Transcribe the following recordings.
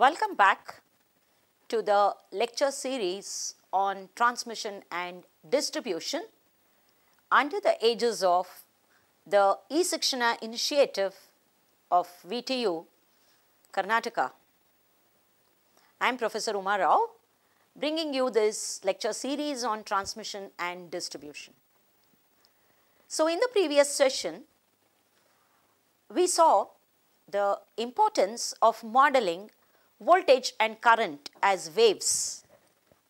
Welcome back to the lecture series on transmission and distribution under the aegis of the e-Sikshana initiative of VTU Karnataka. I am Professor Uma Rao bringing you this lecture series on transmission and distribution. So, in the previous session, we saw the importance of modeling voltage and current as waves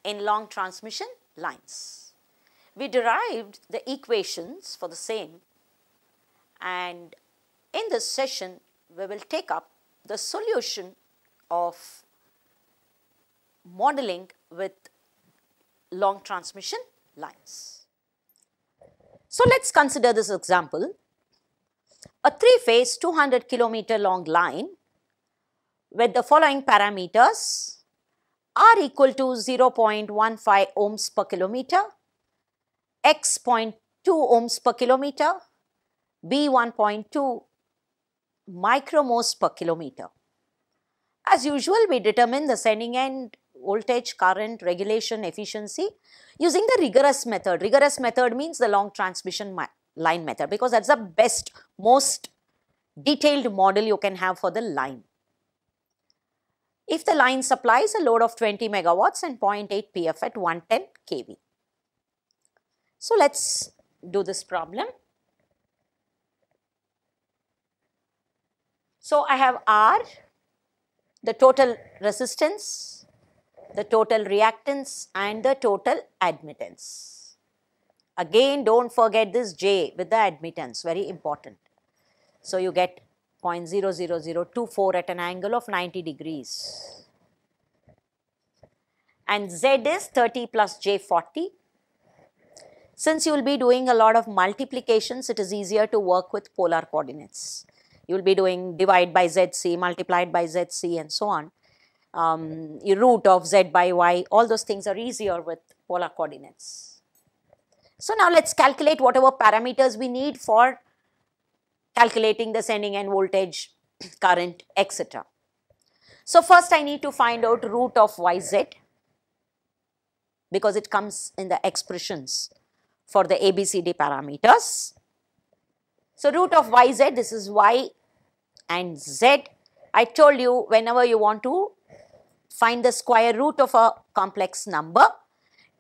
in long transmission lines. We derived the equations for the same and in this session we will take up the solution of modeling with long transmission lines. So, let us consider this example. A three phase 200 kilometer long line with the following parameters R equal to 0.15 ohms per kilometer, X 0.2 ohms per kilometer, B 1.2 micromoles per kilometer. As usual, we determine the sending end voltage, current, regulation, efficiency using the rigorous method. Rigorous method means the long transmission line method because that's the best, most detailed model you can have for the line if the line supplies a load of 20 megawatts and 0.8 PF at 110 kV. So, let us do this problem. So, I have R, the total resistance, the total reactance and the total admittance. Again, do not forget this J with the admittance, very important. So, you get 0.00024 at an angle of 90 degrees. And Z is 30 plus J40. Since you will be doing a lot of multiplications, it is easier to work with polar coordinates. You will be doing divide by ZC, multiplied by ZC and so on. Um, root of Z by Y, all those things are easier with polar coordinates. So now let's calculate whatever parameters we need for calculating the sending end voltage, current, etc. So first I need to find out root of yz because it comes in the expressions for the ABCD parameters. So root of yz, this is y and z. I told you whenever you want to find the square root of a complex number,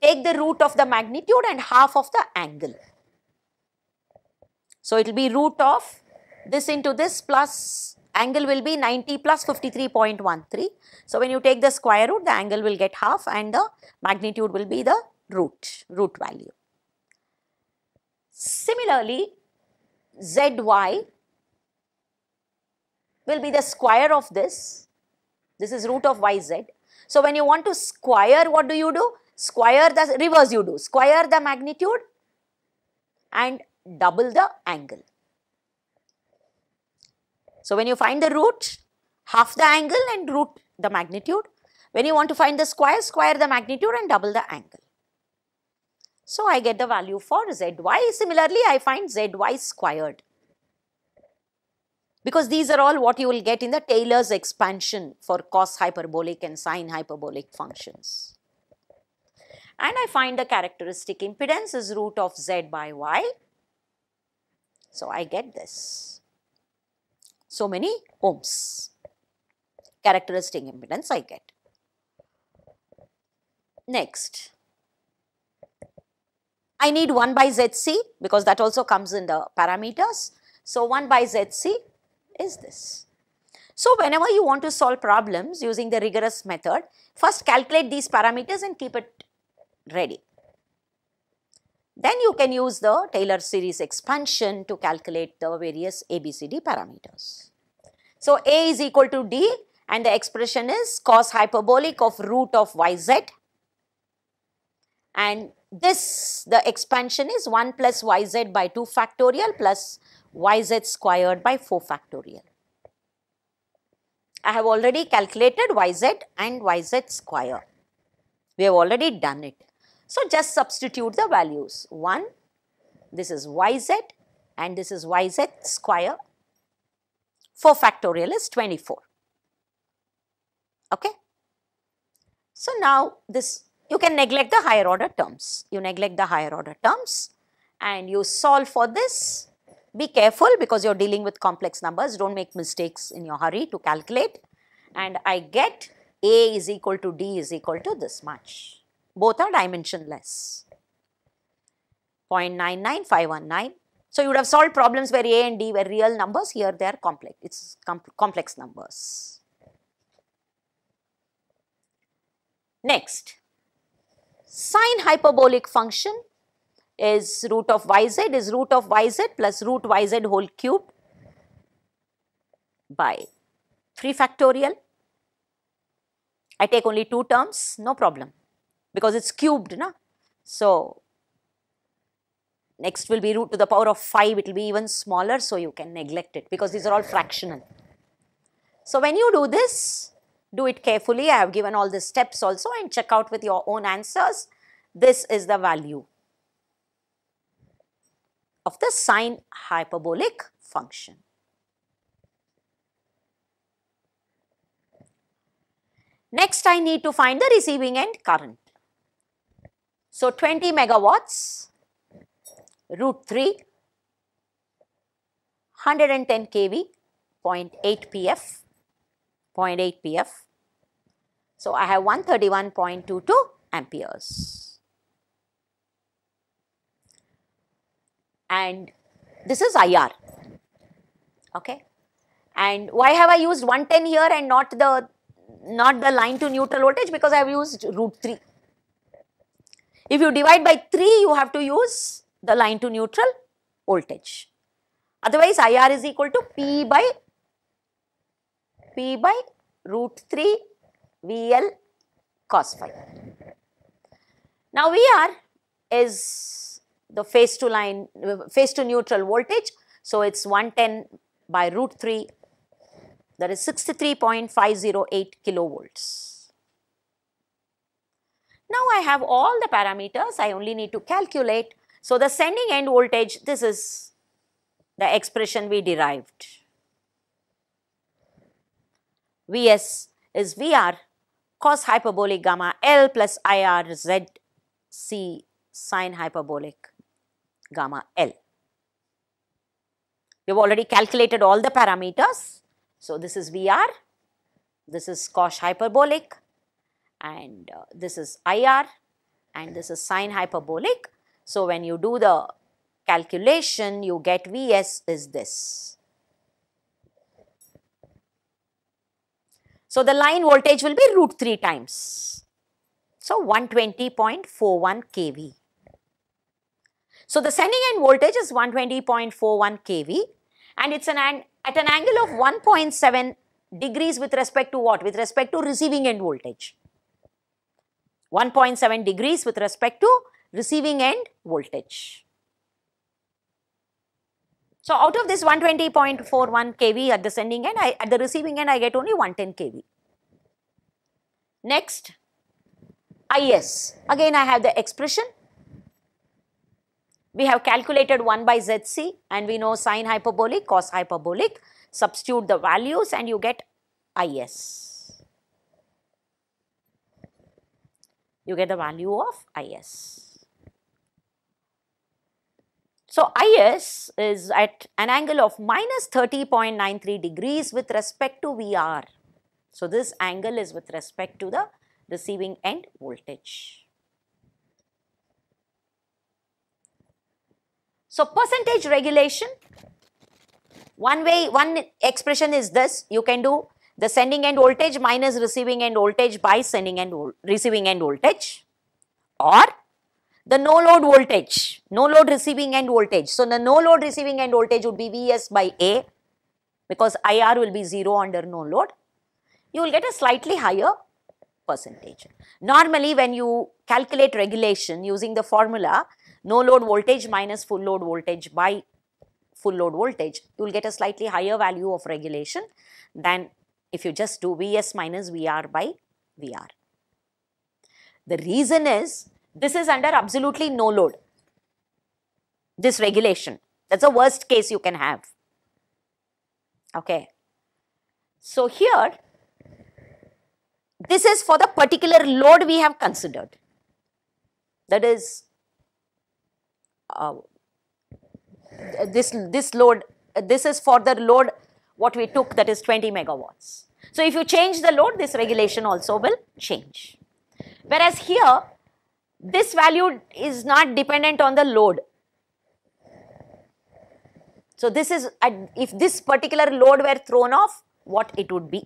take the root of the magnitude and half of the angle. So it will be root of this into this plus angle will be 90 plus 53.13. So, when you take the square root the angle will get half and the magnitude will be the root, root value. Similarly, zy will be the square of this, this is root of yz. So, when you want to square what do you do? Square the reverse you do, square the magnitude and double the angle. So when you find the root, half the angle and root the magnitude. When you want to find the square, square the magnitude and double the angle. So I get the value for zy. Similarly, I find zy squared. Because these are all what you will get in the Taylor's expansion for cos hyperbolic and sine hyperbolic functions. And I find the characteristic impedance is root of z by y. So I get this so many ohms characteristic impedance I get. Next, I need 1 by ZC because that also comes in the parameters. So, 1 by ZC is this. So, whenever you want to solve problems using the rigorous method, first calculate these parameters and keep it ready. Then you can use the Taylor series expansion to calculate the various ABCD parameters. So, A is equal to D and the expression is cos hyperbolic of root of yz and this the expansion is 1 plus yz by 2 factorial plus yz squared by 4 factorial. I have already calculated yz and yz square. We have already done it. So just substitute the values. 1, this is yz and this is yz square. 4 factorial is 24. Okay. So now this you can neglect the higher order terms. You neglect the higher order terms and you solve for this. Be careful because you are dealing with complex numbers. Don't make mistakes in your hurry to calculate. And I get A is equal to D is equal to this much both are dimensionless. 0.99519. So you would have solved problems where A and D were real numbers, here they are complex, it's com complex numbers. Next, sine hyperbolic function is root of yz is root of yz plus root yz whole cube by 3 factorial. I take only two terms, no problem because it's cubed. Na? So, next will be root to the power of 5, it will be even smaller so you can neglect it because these are all fractional. So, when you do this, do it carefully. I have given all the steps also and check out with your own answers. This is the value of the sine hyperbolic function. Next, I need to find the receiving end current. So 20 megawatts, root 3, 110 kV, 0.8 pf, 0.8 pf. So I have 131.22 amperes. And this is IR, okay. And why have I used 110 here and not the not the line to neutral voltage because I have used root 3. If you divide by 3, you have to use the line to neutral voltage. Otherwise, IR is equal to P by P by root 3 VL cos phi. Now, VR is the phase to line, phase to neutral voltage. So, it is 110 by root 3 that is 63.508 kilovolts. Now I have all the parameters, I only need to calculate. So the sending end voltage, this is the expression we derived. Vs is Vr cos hyperbolic gamma L plus IR ZC sine hyperbolic gamma L. We have already calculated all the parameters. So this is Vr, this is cos hyperbolic and uh, this is IR and this is sine hyperbolic. So, when you do the calculation you get Vs is this. So, the line voltage will be root 3 times. So, 120.41 kV. So, the sending end voltage is 120.41 kV and it is an, an at an angle of 1.7 degrees with respect to what? With respect to receiving end voltage. 1.7 degrees with respect to receiving end voltage. So out of this 120.41 kV at the sending end, I, at the receiving end I get only 110 kV. Next, IS. Again I have the expression. We have calculated 1 by ZC and we know sine hyperbolic, cos hyperbolic. Substitute the values and you get IS. you get the value of IS. So, IS is at an angle of minus 30.93 degrees with respect to VR. So, this angle is with respect to the receiving end voltage. So, percentage regulation, one way, one expression is this, you can do the sending end voltage minus receiving end voltage by sending end receiving end voltage or the no load voltage, no load receiving end voltage. So, the no load receiving end voltage would be Vs by A because IR will be 0 under no load. You will get a slightly higher percentage. Normally, when you calculate regulation using the formula no load voltage minus full load voltage by full load voltage, you will get a slightly higher value of regulation than if you just do Vs minus Vr by Vr. The reason is this is under absolutely no load, this regulation. That's the worst case you can have. Okay. So here, this is for the particular load we have considered. That is, uh, this, this load, this is for the load what we took that is 20 megawatts. So if you change the load, this regulation also will change. Whereas here, this value is not dependent on the load. So this is, if this particular load were thrown off, what it would be.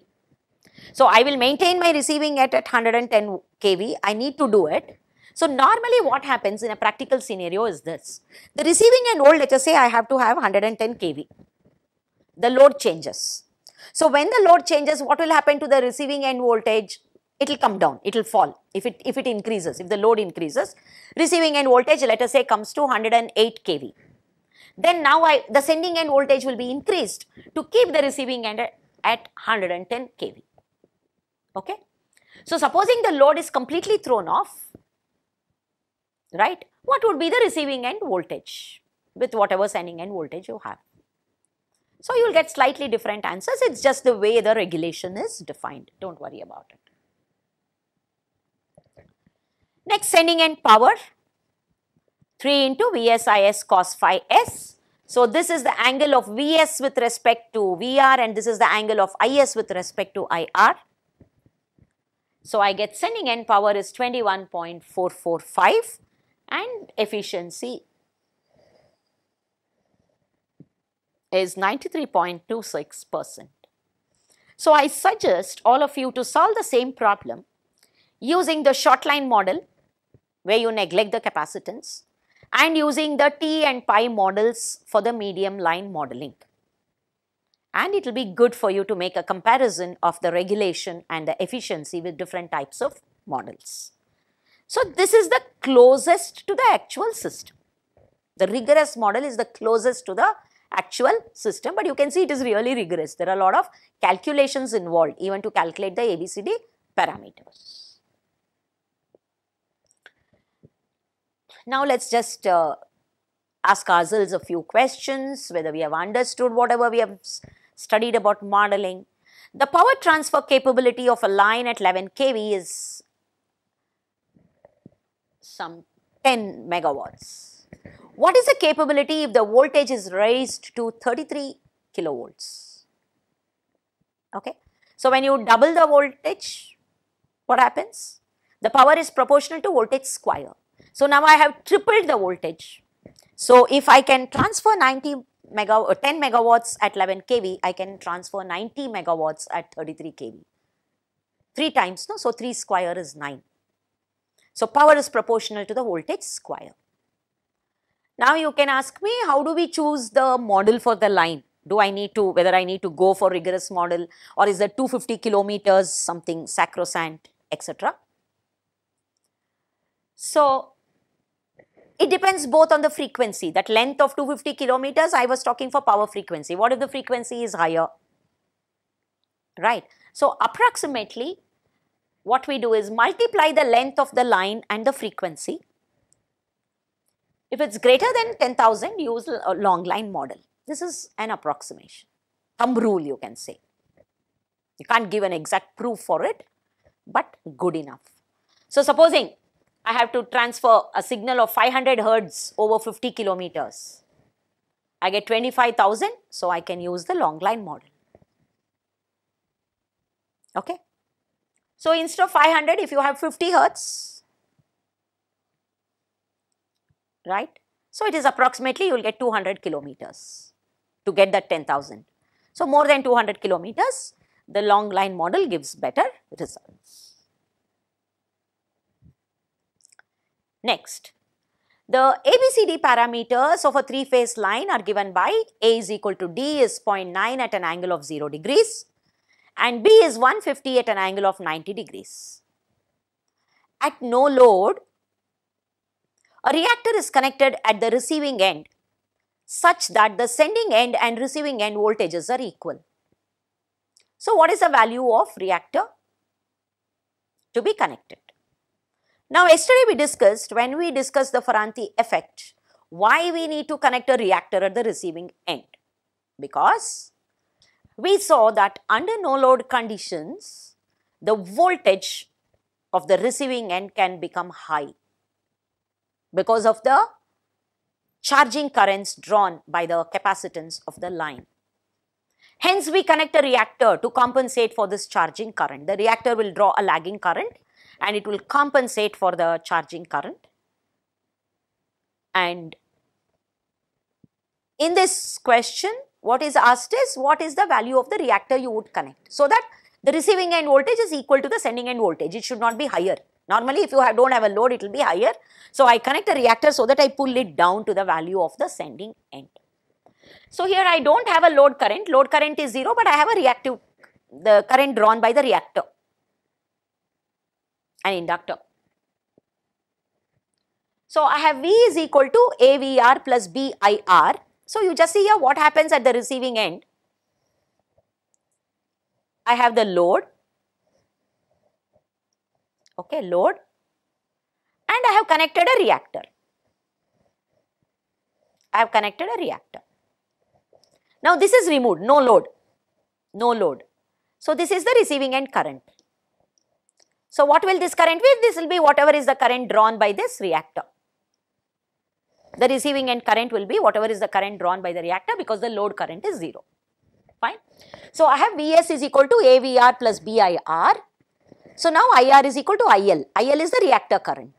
So I will maintain my receiving at, at 110 kV. I need to do it. So normally what happens in a practical scenario is this. The receiving end old, let us say I have to have 110 kV the load changes. So when the load changes, what will happen to the receiving end voltage? It will come down, it will fall if it, if it increases, if the load increases. Receiving end voltage let us say comes to 108 kV. Then now I, the sending end voltage will be increased to keep the receiving end at, 110 kV. Okay. So supposing the load is completely thrown off, right, what would be the receiving end voltage with whatever sending end voltage you have? So you will get slightly different answers. It's just the way the regulation is defined. Don't worry about it. Next, sending end power 3 into VSIS cos phi s. So this is the angle of VS with respect to VR and this is the angle of IS with respect to IR. So I get sending end power is 21.445 and efficiency is 93.26%. So I suggest all of you to solve the same problem using the short line model where you neglect the capacitance and using the T and pi models for the medium line modeling. And it will be good for you to make a comparison of the regulation and the efficiency with different types of models. So this is the closest to the actual system. The rigorous model is the closest to the actual system. But you can see it is really rigorous. There are a lot of calculations involved even to calculate the ABCD parameters. Now let's just uh, ask ourselves a few questions, whether we have understood whatever we have studied about modeling. The power transfer capability of a line at 11 kV is some 10 megawatts. What is the capability if the voltage is raised to 33 kilovolts? Okay. So, when you double the voltage, what happens? The power is proportional to voltage square. So, now I have tripled the voltage. So, if I can transfer 90 megaw or uh, 10 megawatts at 11 kV, I can transfer 90 megawatts at 33 kV. 3 times, no? So, 3 square is 9. So, power is proportional to the voltage square. Now you can ask me how do we choose the model for the line? Do I need to, whether I need to go for rigorous model or is that 250 kilometers something sacrosanct etc. So it depends both on the frequency that length of 250 kilometers I was talking for power frequency. What if the frequency is higher? Right. So approximately what we do is multiply the length of the line and the frequency if it's greater than 10,000, use a uh, long line model. This is an approximation, thumb rule you can say. You can't give an exact proof for it, but good enough. So supposing I have to transfer a signal of 500 hertz over 50 kilometers. I get 25,000, so I can use the long line model. Okay. So instead of 500, if you have 50 hertz, right? So, it is approximately you will get 200 kilometers to get that 10,000. So, more than 200 kilometers the long line model gives better results. Next, the ABCD parameters of a three phase line are given by A is equal to D is 0.9 at an angle of 0 degrees and B is 150 at an angle of 90 degrees. At no load, a reactor is connected at the receiving end such that the sending end and receiving end voltages are equal. So, what is the value of reactor to be connected? Now, yesterday we discussed when we discussed the Ferranti effect, why we need to connect a reactor at the receiving end. Because we saw that under no load conditions, the voltage of the receiving end can become high because of the charging currents drawn by the capacitance of the line. Hence, we connect a reactor to compensate for this charging current. The reactor will draw a lagging current and it will compensate for the charging current. And in this question, what is asked is what is the value of the reactor you would connect so that the receiving end voltage is equal to the sending end voltage. It should not be higher. Normally if you have, don't have a load it will be higher. So I connect a reactor so that I pull it down to the value of the sending end. So here I don't have a load current, load current is 0 but I have a reactive, the current drawn by the reactor, an inductor. So I have V is equal to AVR plus BIR. So you just see here what happens at the receiving end. I have the load okay load and I have connected a reactor. I have connected a reactor. Now this is removed no load no load. So this is the receiving end current. So what will this current be? This will be whatever is the current drawn by this reactor. The receiving end current will be whatever is the current drawn by the reactor because the load current is 0. Fine. So I have Vs is equal to AVR plus BIR so now IR is equal to IL. IL is the reactor current.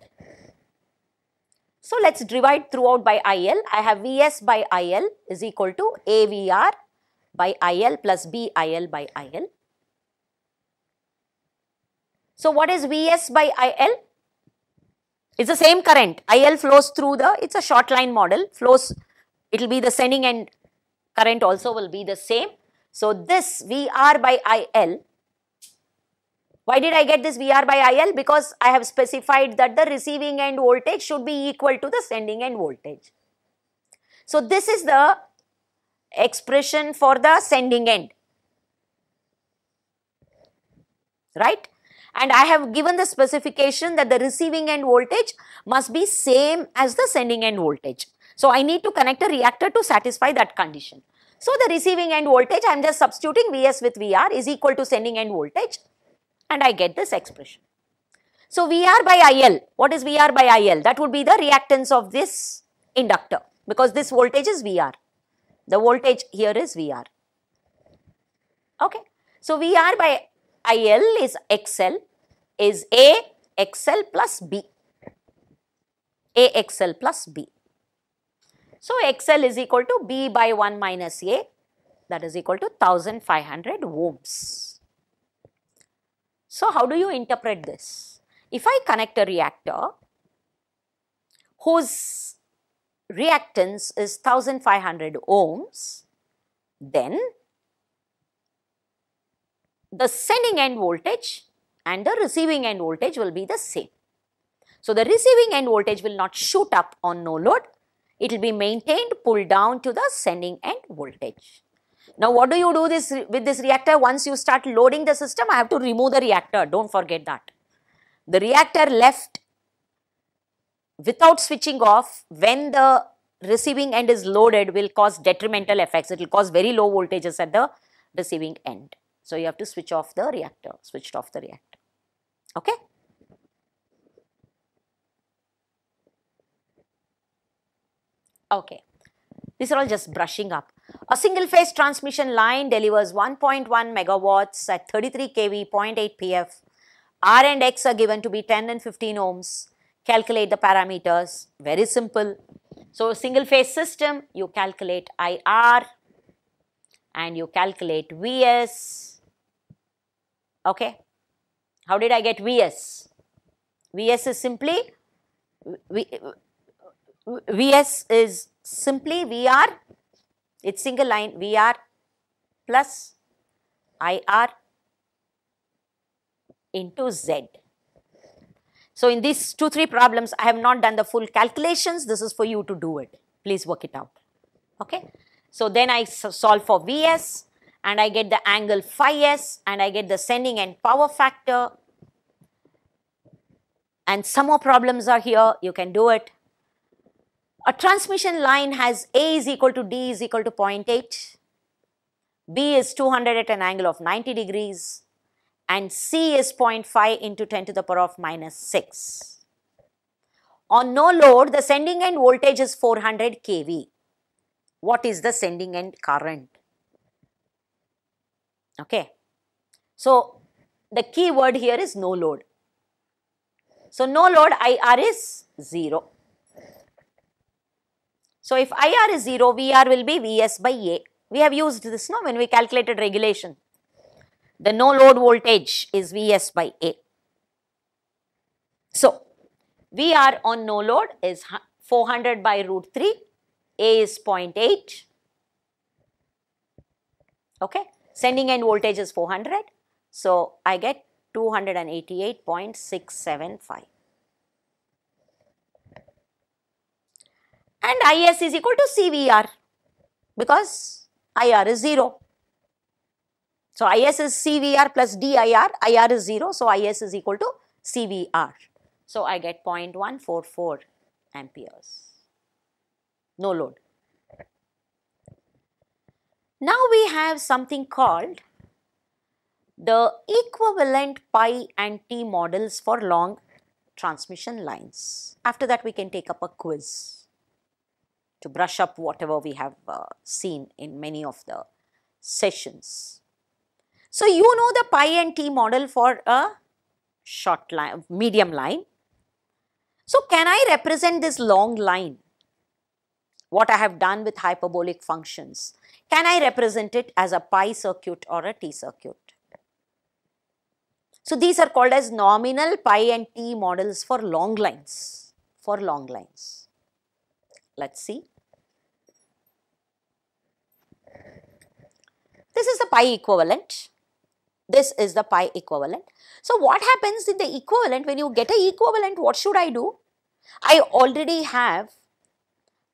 So let's divide throughout by IL. I have VS by IL is equal to AVR by IL plus BIL by IL. So what is VS by IL? It's the same current. IL flows through the, it's a short line model, flows, it will be the sending end current also will be the same. So this VR by IL why did I get this VR by IL? Because I have specified that the receiving end voltage should be equal to the sending end voltage. So, this is the expression for the sending end, right? And I have given the specification that the receiving end voltage must be same as the sending end voltage. So, I need to connect a reactor to satisfy that condition. So, the receiving end voltage I am just substituting Vs with Vr is equal to sending end voltage and I get this expression. So VR by IL, what is VR by IL? That would be the reactance of this inductor because this voltage is VR. The voltage here is VR. Okay. So VR by IL is XL is A XL plus B. A XL plus B. So XL is equal to B by 1 minus A that is equal to 1500 ohms. So, how do you interpret this? If I connect a reactor whose reactance is 1500 ohms, then the sending end voltage and the receiving end voltage will be the same. So, the receiving end voltage will not shoot up on no load, it will be maintained pulled down to the sending end voltage. Now what do you do this with this reactor? Once you start loading the system, I have to remove the reactor. Don't forget that. The reactor left without switching off when the receiving end is loaded will cause detrimental effects. It will cause very low voltages at the receiving end. So you have to switch off the reactor, switched off the reactor. Okay. Okay. These are all just brushing up. A single phase transmission line delivers 1.1 megawatts at 33 kV 0.8 pf. R and X are given to be 10 and 15 ohms. Calculate the parameters. Very simple. So, single phase system, you calculate IR and you calculate VS. Okay. How did I get VS? VS is simply, v, Vs is simply Vr, it is single line Vr plus IR into Z. So, in these 2, 3 problems I have not done the full calculations, this is for you to do it, please work it out, okay. So, then I solve for Vs and I get the angle phi s and I get the sending end power factor and some more problems are here, you can do it. A transmission line has A is equal to D is equal to 0.8, B is 200 at an angle of 90 degrees and C is 0.5 into 10 to the power of minus 6. On no load, the sending end voltage is 400 kV. What is the sending end current? Okay. So, the key word here is no load. So, no load IR is 0. So, if IR is 0, VR will be Vs by A. We have used this now when we calculated regulation. The no load voltage is Vs by A. So, VR on no load is 400 by root 3, A is 0.8, okay. Sending end voltage is 400, so I get 288.675. and IS is equal to CVR because IR is 0. So, IS is CVR plus DIR, IR is 0. So, IS is equal to CVR. So, I get 0.144 amperes, no load. Now, we have something called the equivalent pi and T models for long transmission lines. After that, we can take up a quiz to brush up whatever we have uh, seen in many of the sessions. So, you know the pi and t model for a short line, medium line. So, can I represent this long line, what I have done with hyperbolic functions, can I represent it as a pi circuit or a t circuit? So, these are called as nominal pi and t models for long lines, for long lines. Let us see. This is the pi equivalent. This is the pi equivalent. So what happens in the equivalent? When you get a equivalent, what should I do? I already have,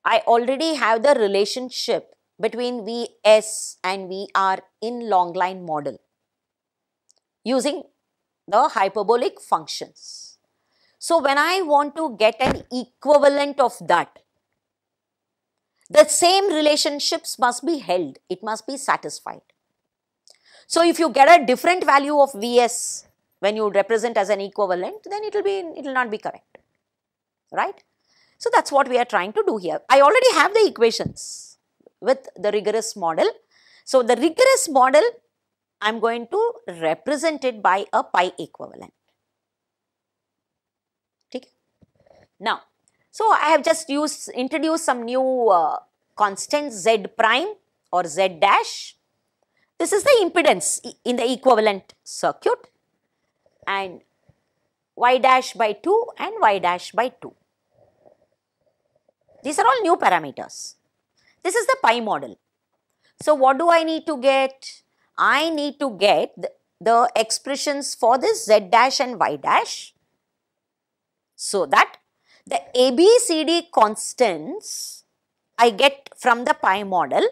I already have the relationship between Vs and Vr in long line model using the hyperbolic functions. So when I want to get an equivalent of that, the same relationships must be held. It must be satisfied. So if you get a different value of Vs when you represent as an equivalent, then it will be, it will not be correct, right? So that's what we are trying to do here. I already have the equations with the rigorous model. So the rigorous model, I'm going to represent it by a pi equivalent. Okay. Now, so, I have just used introduced some new uh, constant z prime or z dash. This is the impedance in the equivalent circuit and y dash by 2 and y dash by 2. These are all new parameters. This is the pi model. So, what do I need to get? I need to get the, the expressions for this z dash and y dash so that the ABCD constants I get from the pi model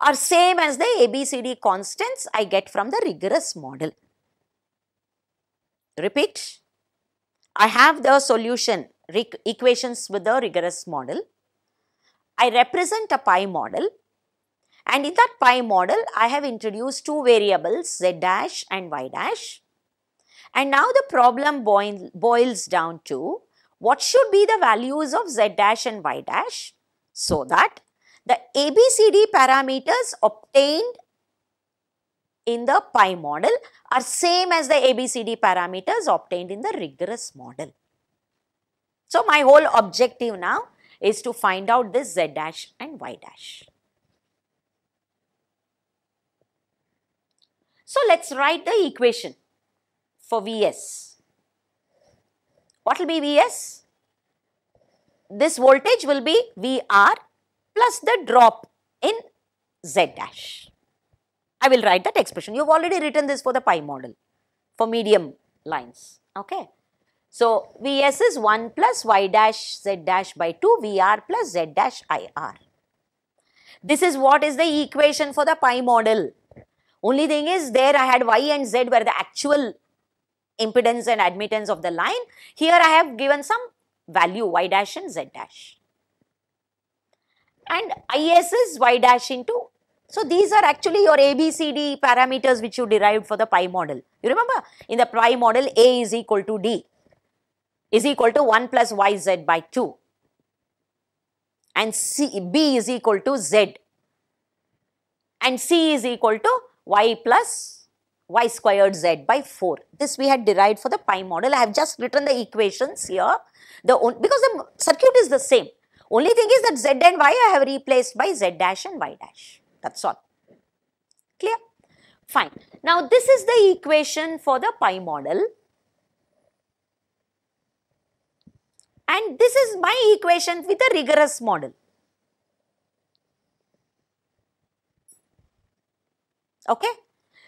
are same as the ABCD constants I get from the rigorous model. Repeat, I have the solution equations with the rigorous model. I represent a pi model and in that pi model I have introduced two variables z dash and y dash and now the problem boil, boils down to what should be the values of z dash and y dash so that the ABCD parameters obtained in the pi model are same as the ABCD parameters obtained in the rigorous model. So, my whole objective now is to find out this z dash and y dash. So, let us write the equation for Vs. What will be Vs? This voltage will be Vr plus the drop in Z dash. I will write that expression. You have already written this for the pi model for medium lines. Okay. So, Vs is 1 plus y dash z dash by 2 Vr plus z dash Ir. This is what is the equation for the pi model. Only thing is there I had y and z were the actual impedance and admittance of the line. Here I have given some value y dash and z dash. And Is is y dash into, so these are actually your ABCD parameters which you derived for the pi model. You remember in the pi model A is equal to D is equal to 1 plus yz by 2 and C, B is equal to Z and C is equal to y plus y squared z by 4. This we had derived for the pi model. I have just written the equations here. The Because the circuit is the same. Only thing is that z and y I have replaced by z dash and y dash. That's all. Clear? Fine. Now, this is the equation for the pi model. And this is my equation with a rigorous model. Okay?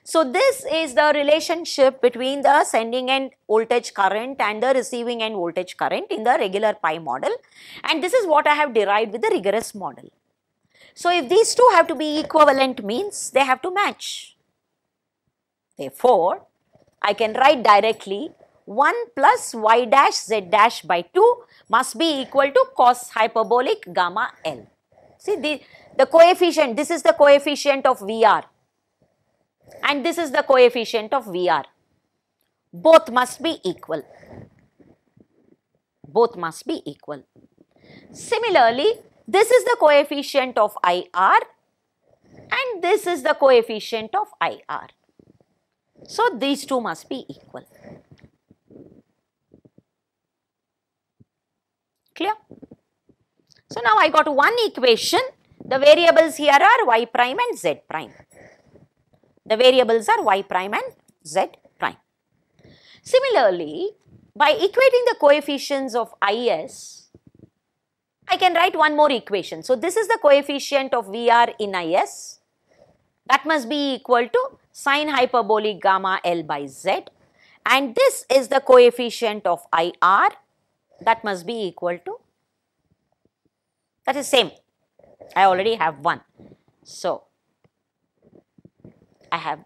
So this is the relationship between the sending end voltage current and the receiving end voltage current in the regular pi model and this is what I have derived with the rigorous model. So if these two have to be equivalent means they have to match. Therefore, I can write directly 1 plus y dash z dash by 2 must be equal to cos hyperbolic gamma L. See the, the coefficient, this is the coefficient of VR and this is the coefficient of VR. Both must be equal. Both must be equal. Similarly, this is the coefficient of IR and this is the coefficient of IR. So, these two must be equal. Clear? So, now I got one equation. The variables here are y prime and z prime. The variables are y prime and z prime. Similarly, by equating the coefficients of IS, I can write one more equation. So, this is the coefficient of VR in IS that must be equal to sine hyperbolic gamma L by Z and this is the coefficient of IR that must be equal to that is same I already have one. So, I have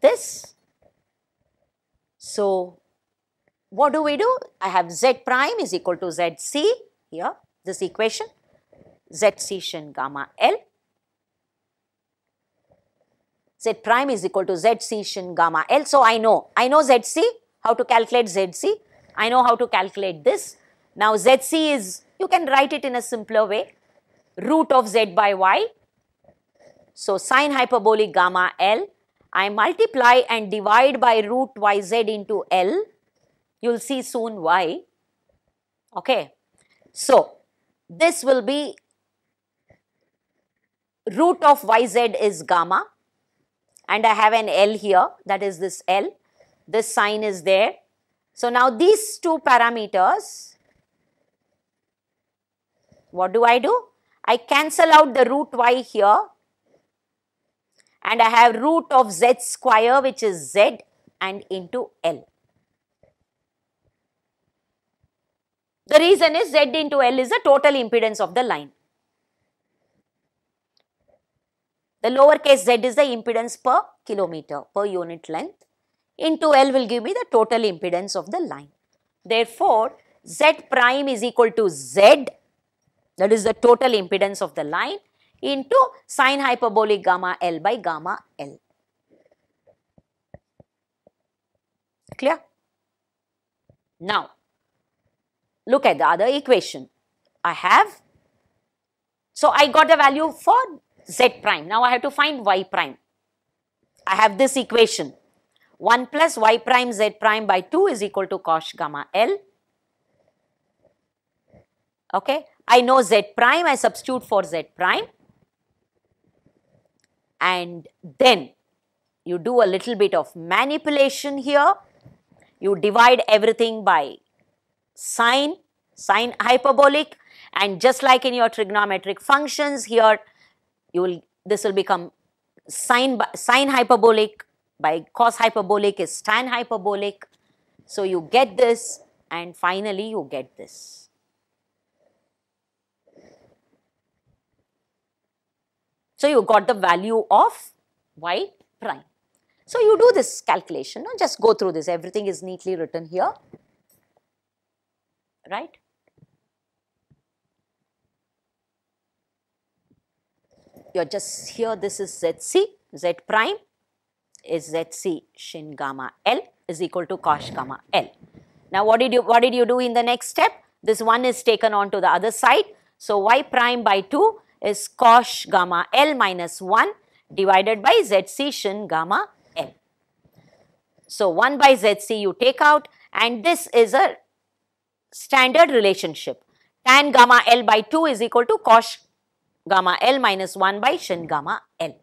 this. So what do we do? I have z prime is equal to zc here, this equation, zc shin gamma L. Z prime is equal to zc shin gamma L. So I know, I know zc, how to calculate zc. I know how to calculate this. Now zc is, you can write it in a simpler way, root of z by y. So sine hyperbolic gamma L I multiply and divide by root yz into L. You will see soon why. Okay. So, this will be root of yz is gamma and I have an L here that is this L. This sign is there. So, now these two parameters, what do I do? I cancel out the root y here and I have root of z square which is z and into L. The reason is Z into L is the total impedance of the line. The lowercase z is the impedance per kilometer, per unit length into L will give me the total impedance of the line. Therefore, Z prime is equal to Z that is the total impedance of the line into sine hyperbolic gamma L by gamma L. Clear? Now, look at the other equation. I have, so I got a value for z prime. Now I have to find y prime. I have this equation. 1 plus y prime z prime by 2 is equal to cos gamma L. Okay. I know z prime, I substitute for z prime and then you do a little bit of manipulation here. You divide everything by sine, sine hyperbolic and just like in your trigonometric functions here, you will this will become sine, sine hyperbolic by cos hyperbolic is tan hyperbolic. So, you get this and finally you get this. So, you got the value of y prime. So, you do this calculation, no? just go through this, everything is neatly written here, right. You are just here, this is Zc, Z prime is Zc shin gamma L is equal to cosh gamma L. Now, what did you, what did you do in the next step? This one is taken on to the other side. So, y prime by 2 is cosh gamma L minus 1 divided by ZC shin gamma L. So, 1 by ZC you take out and this is a standard relationship. Tan gamma L by 2 is equal to cosh gamma L minus 1 by shin gamma L.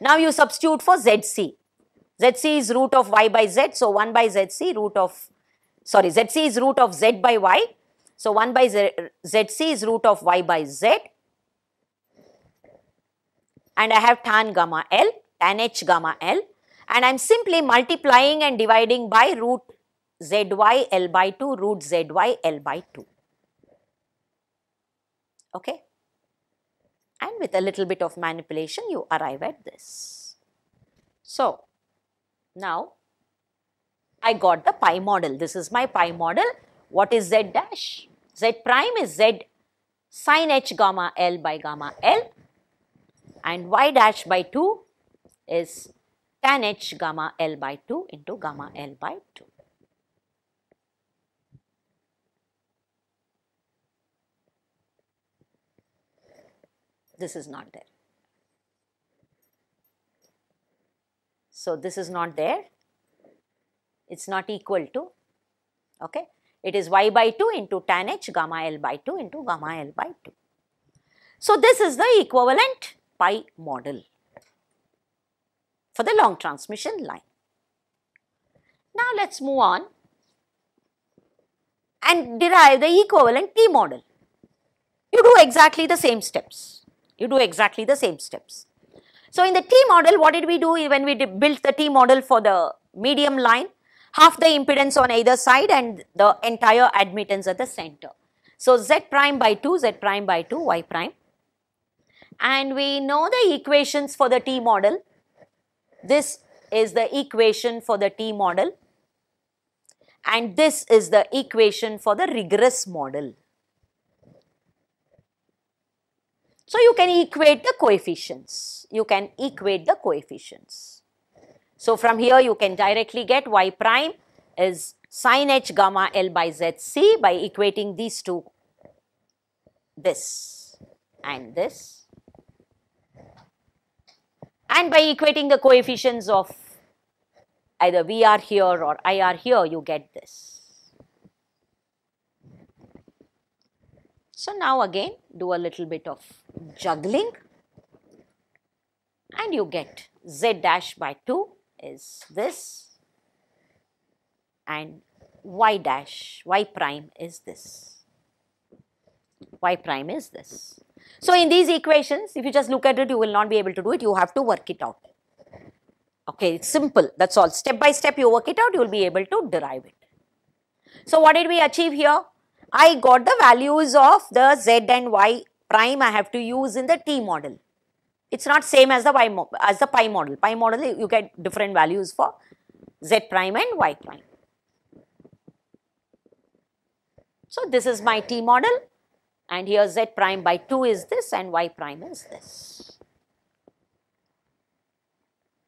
Now, you substitute for ZC. ZC is root of y by z. So, 1 by ZC root of sorry ZC is root of z by y. So, 1 by z, ZC is root of y by z and I have tan gamma L, tan H gamma L and I am simply multiplying and dividing by root zy L by 2, root zy L by 2. Okay? And with a little bit of manipulation, you arrive at this. So, now I got the pi model. This is my pi model. What is z dash? z prime is z sine h gamma L by gamma L and y dash by 2 is tan h gamma L by 2 into gamma L by 2. This is not there. So, this is not there, it is not equal to, okay. It is y by 2 into tan h gamma L by 2 into gamma L by 2. So, this is the equivalent pi model for the long transmission line. Now let us move on and derive the equivalent T model. You do exactly the same steps. You do exactly the same steps. So in the T model, what did we do when we built the T model for the medium line? Half the impedance on either side and the entire admittance at the center. So Z prime by 2, Z prime by 2, Y prime and we know the equations for the T model. This is the equation for the T model and this is the equation for the rigorous model. So, you can equate the coefficients, you can equate the coefficients. So, from here you can directly get y prime is sine h gamma L by zc by equating these two, this and this and by equating the coefficients of either VR here or IR here you get this. So now again do a little bit of juggling and you get z dash by 2 is this and y dash y prime is this y prime is this. So, in these equations, if you just look at it, you will not be able to do it. You have to work it out. Okay, it's simple. That's all. Step by step, you work it out, you will be able to derive it. So, what did we achieve here? I got the values of the z and y prime I have to use in the t model. It's not same as the y as the pi model. Pi model you get different values for z prime and y prime. So, this is my t model and here z prime by 2 is this and y prime is this.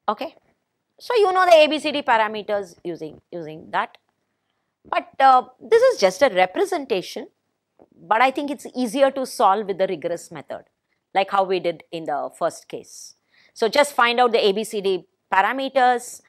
Okay. So, you know the ABCD parameters using, using that, but uh, this is just a representation, but I think it is easier to solve with the rigorous method like how we did in the first case. So, just find out the ABCD parameters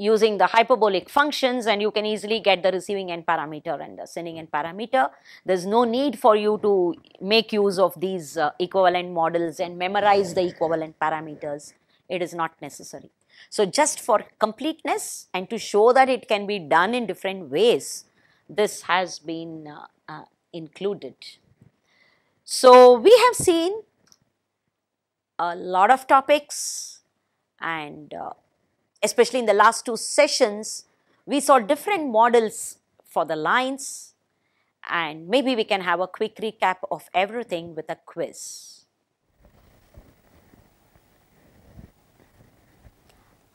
using the hyperbolic functions and you can easily get the receiving end parameter and the sending end parameter. There is no need for you to make use of these uh, equivalent models and memorize the equivalent parameters. It is not necessary. So, just for completeness and to show that it can be done in different ways, this has been uh, uh, included. So, we have seen a lot of topics and uh, especially in the last two sessions, we saw different models for the lines and maybe we can have a quick recap of everything with a quiz.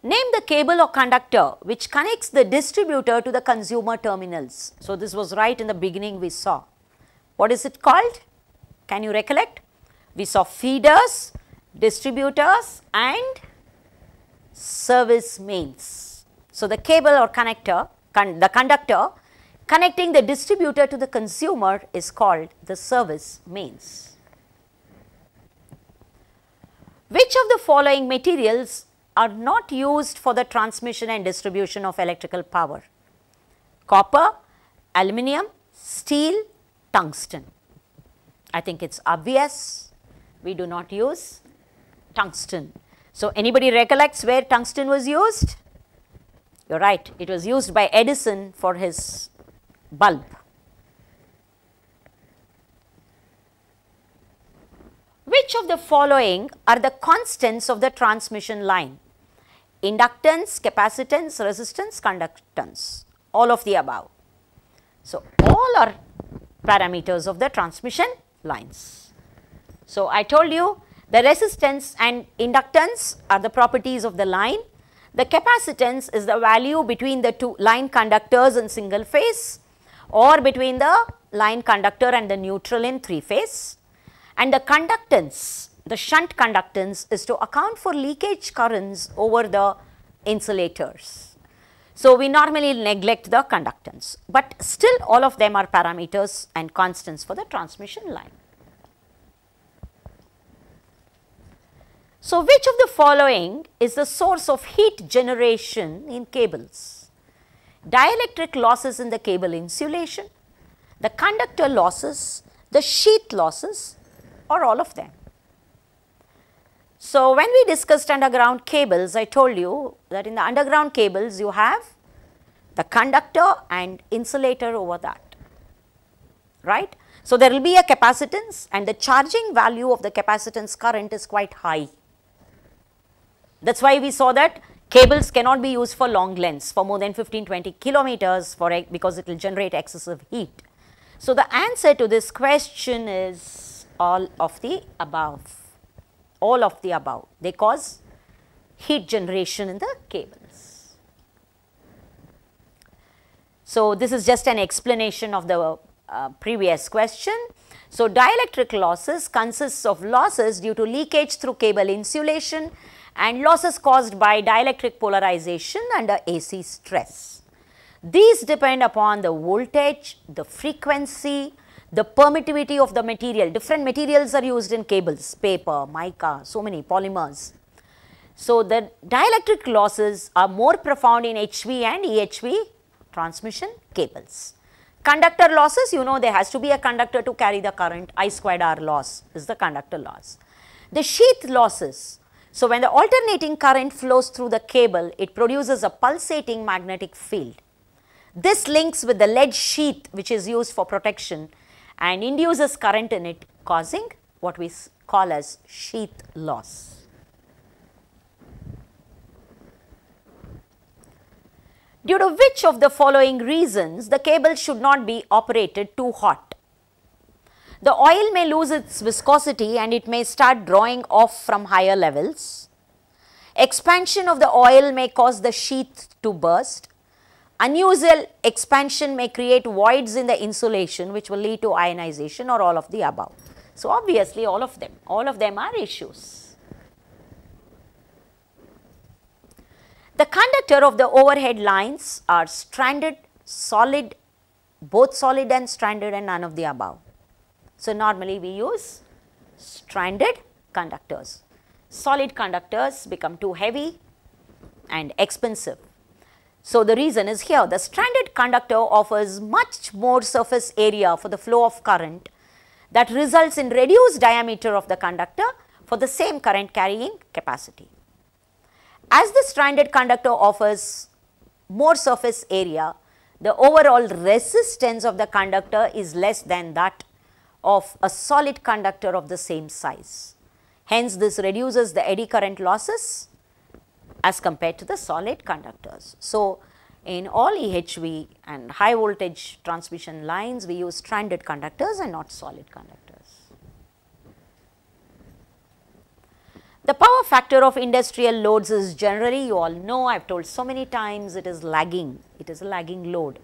Name the cable or conductor which connects the distributor to the consumer terminals. So, this was right in the beginning we saw. What is it called? Can you recollect? We saw feeders, distributors and service mains. So, the cable or connector, con the conductor connecting the distributor to the consumer is called the service mains. Which of the following materials are not used for the transmission and distribution of electrical power? Copper, aluminium, steel, tungsten. I think it is obvious we do not use tungsten so, anybody recollects where tungsten was used? You are right, it was used by Edison for his bulb. Which of the following are the constants of the transmission line? Inductance, capacitance, resistance, conductance, all of the above. So, all are parameters of the transmission lines. So, I told you the resistance and inductance are the properties of the line. The capacitance is the value between the two line conductors in single phase or between the line conductor and the neutral in three phase. And the conductance, the shunt conductance is to account for leakage currents over the insulators. So, we normally neglect the conductance, but still all of them are parameters and constants for the transmission line. So, which of the following is the source of heat generation in cables? Dielectric losses in the cable insulation, the conductor losses, the sheath losses or all of them. So, when we discussed underground cables, I told you that in the underground cables you have the conductor and insulator over that, right. So, there will be a capacitance and the charging value of the capacitance current is quite high. That's why we saw that cables cannot be used for long lengths for more than 15 20 kilometers for because it will generate excessive heat. So, the answer to this question is all of the above, all of the above. They cause heat generation in the cables. So, this is just an explanation of the uh, previous question. So, dielectric losses consists of losses due to leakage through cable insulation and losses caused by dielectric polarization under AC stress. These depend upon the voltage, the frequency, the permittivity of the material. Different materials are used in cables, paper, mica, so many polymers. So, the dielectric losses are more profound in HV and EHV transmission cables. Conductor losses, you know there has to be a conductor to carry the current, I squared R loss is the conductor loss. The sheath losses so, when the alternating current flows through the cable, it produces a pulsating magnetic field. This links with the lead sheath which is used for protection and induces current in it causing what we call as sheath loss. Due to which of the following reasons the cable should not be operated too hot? The oil may lose its viscosity and it may start drawing off from higher levels. Expansion of the oil may cause the sheath to burst. Unusual expansion may create voids in the insulation which will lead to ionization or all of the above. So, obviously all of them, all of them are issues. The conductor of the overhead lines are stranded, solid, both solid and stranded and none of the above. So, normally we use stranded conductors. Solid conductors become too heavy and expensive. So, the reason is here the stranded conductor offers much more surface area for the flow of current that results in reduced diameter of the conductor for the same current carrying capacity. As the stranded conductor offers more surface area, the overall resistance of the conductor is less than that of a solid conductor of the same size. Hence, this reduces the eddy current losses as compared to the solid conductors. So, in all EHV and high voltage transmission lines, we use stranded conductors and not solid conductors. The power factor of industrial loads is generally you all know I have told so many times it is lagging, it is a lagging load.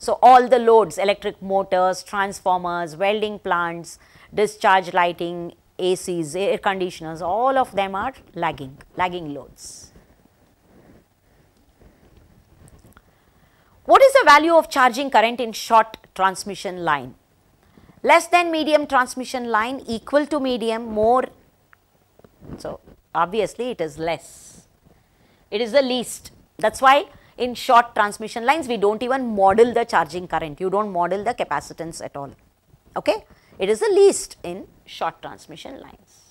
So, all the loads electric motors, transformers, welding plants, discharge lighting, ACs, air conditioners all of them are lagging, lagging loads. What is the value of charging current in short transmission line? Less than medium transmission line equal to medium more. So, obviously it is less, it is the least that is why in short transmission lines we don't even model the charging current, you do not model the capacitance at all. Okay? It is the least in short transmission lines.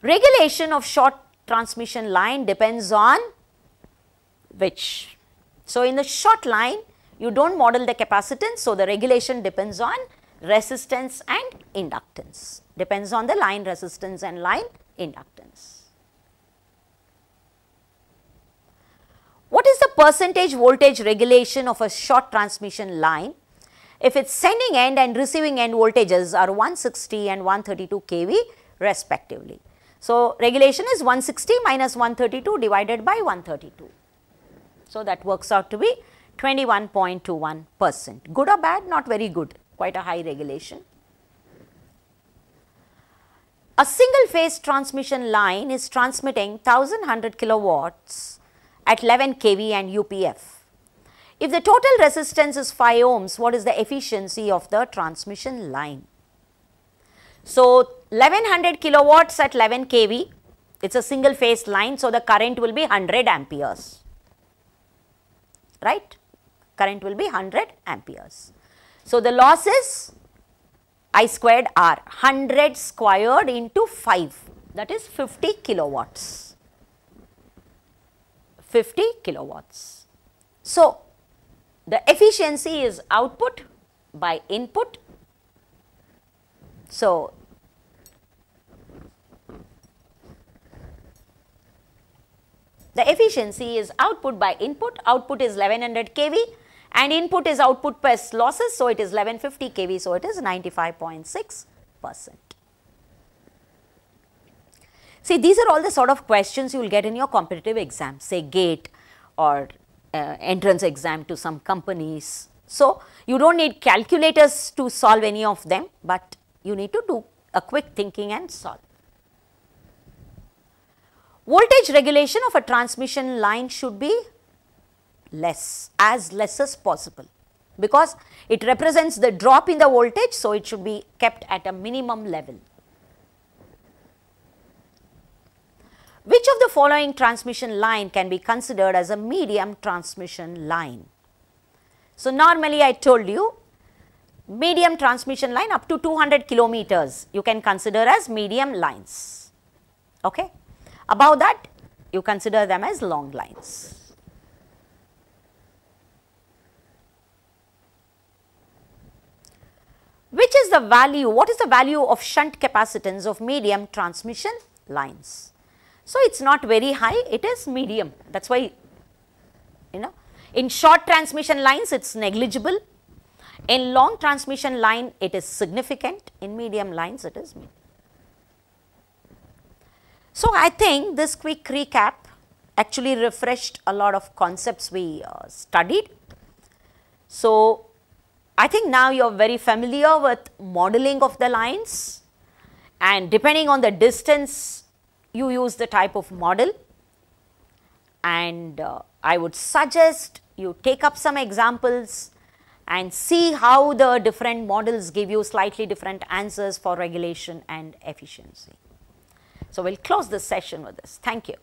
Regulation of short transmission line depends on which. So, in the short line you do not model the capacitance. So, the regulation depends on resistance and inductance, depends on the line resistance and line inductance. What is the percentage voltage regulation of a short transmission line? If its sending end and receiving end voltages are 160 and 132 kV respectively. So, regulation is 160 minus 132 divided by 132. So, that works out to be 21.21 percent. Good or bad? Not very good, quite a high regulation. A single phase transmission line is transmitting 1100 kilowatts at 11 kV and UPF. If the total resistance is 5 ohms, what is the efficiency of the transmission line? So, 1100 kilowatts at 11 kV, it is a single phase line, so the current will be 100 amperes, right? Current will be 100 amperes. So, the loss is I squared R 100 squared into 5 that is 50 kilowatts 50 kilowatts. So, the efficiency is output by input. So, the efficiency is output by input, output is 1100 kV, and input is output plus losses. So, it is 1150 kV. So, it is 95.6 percent. See, these are all the sort of questions you will get in your competitive exam, say GATE or uh, entrance exam to some companies. So, you do not need calculators to solve any of them, but you need to do a quick thinking and solve. Voltage regulation of a transmission line should be less, as less as possible because it represents the drop in the voltage. So, it should be kept at a minimum level. Which of the following transmission line can be considered as a medium transmission line? So, normally I told you medium transmission line up to 200 kilometers you can consider as medium lines. Okay? Above that you consider them as long lines. Which is the value, what is the value of shunt capacitance of medium transmission lines? So, it is not very high, it is medium that is why you know in short transmission lines it is negligible, in long transmission line it is significant, in medium lines it is medium. So, I think this quick recap actually refreshed a lot of concepts we uh, studied. So, I think now you are very familiar with modeling of the lines and depending on the distance you use the type of model and uh, I would suggest you take up some examples and see how the different models give you slightly different answers for regulation and efficiency. So, we will close this session with this. Thank you.